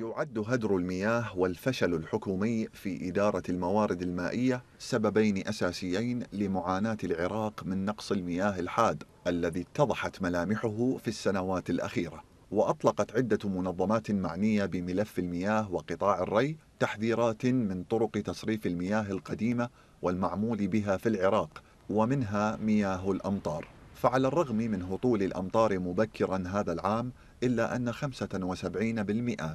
يعد هدر المياه والفشل الحكومي في إدارة الموارد المائية سببين أساسيين لمعاناة العراق من نقص المياه الحاد الذي اتضحت ملامحه في السنوات الأخيرة وأطلقت عدة منظمات معنية بملف المياه وقطاع الري تحذيرات من طرق تصريف المياه القديمة والمعمول بها في العراق ومنها مياه الأمطار فعلى الرغم من هطول الأمطار مبكرا هذا العام إلا أن 75%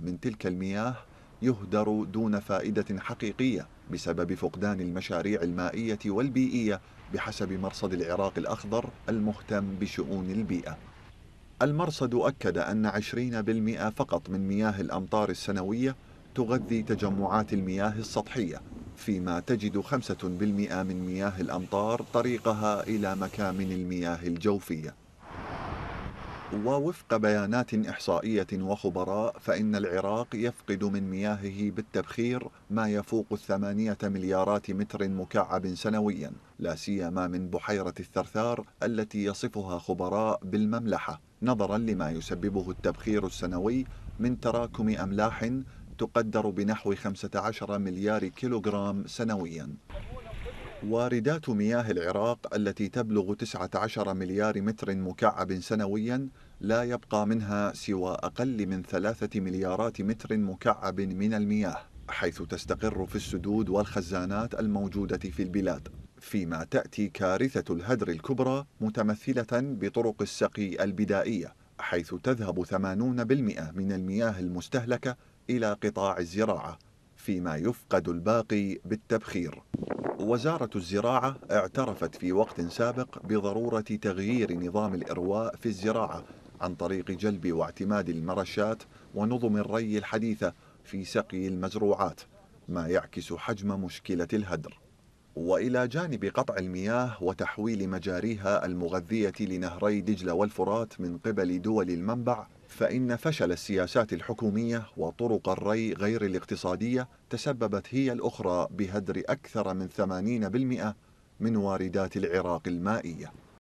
من تلك المياه يهدر دون فائدة حقيقية بسبب فقدان المشاريع المائية والبيئية بحسب مرصد العراق الأخضر المهتم بشؤون البيئة المرصد أكد أن 20% فقط من مياه الأمطار السنوية تغذي تجمعات المياه السطحية فيما تجد 5% من مياه الأمطار طريقها إلى مكامن المياه الجوفية ووفق بيانات إحصائية وخبراء فإن العراق يفقد من مياهه بالتبخير ما يفوق الثمانية مليارات متر مكعب سنويا لا سيما من بحيرة الثرثار التي يصفها خبراء بالمملحة نظرا لما يسببه التبخير السنوي من تراكم أملاح تقدر بنحو 15 مليار كيلوغرام سنويا واردات مياه العراق التي تبلغ 19 مليار متر مكعب سنويا لا يبقى منها سوى أقل من ثلاثة مليارات متر مكعب من المياه حيث تستقر في السدود والخزانات الموجودة في البلاد فيما تأتي كارثة الهدر الكبرى متمثلة بطرق السقي البدائية حيث تذهب 80% من المياه المستهلكة إلى قطاع الزراعة فيما يفقد الباقي بالتبخير وزارة الزراعة اعترفت في وقت سابق بضرورة تغيير نظام الإرواء في الزراعة عن طريق جلب واعتماد المرشات ونظم الري الحديثة في سقي المزروعات ما يعكس حجم مشكلة الهدر والى جانب قطع المياه وتحويل مجاريها المغذيه لنهري دجله والفرات من قبل دول المنبع فان فشل السياسات الحكوميه وطرق الري غير الاقتصاديه تسببت هي الاخرى بهدر اكثر من 80% من واردات العراق المائيه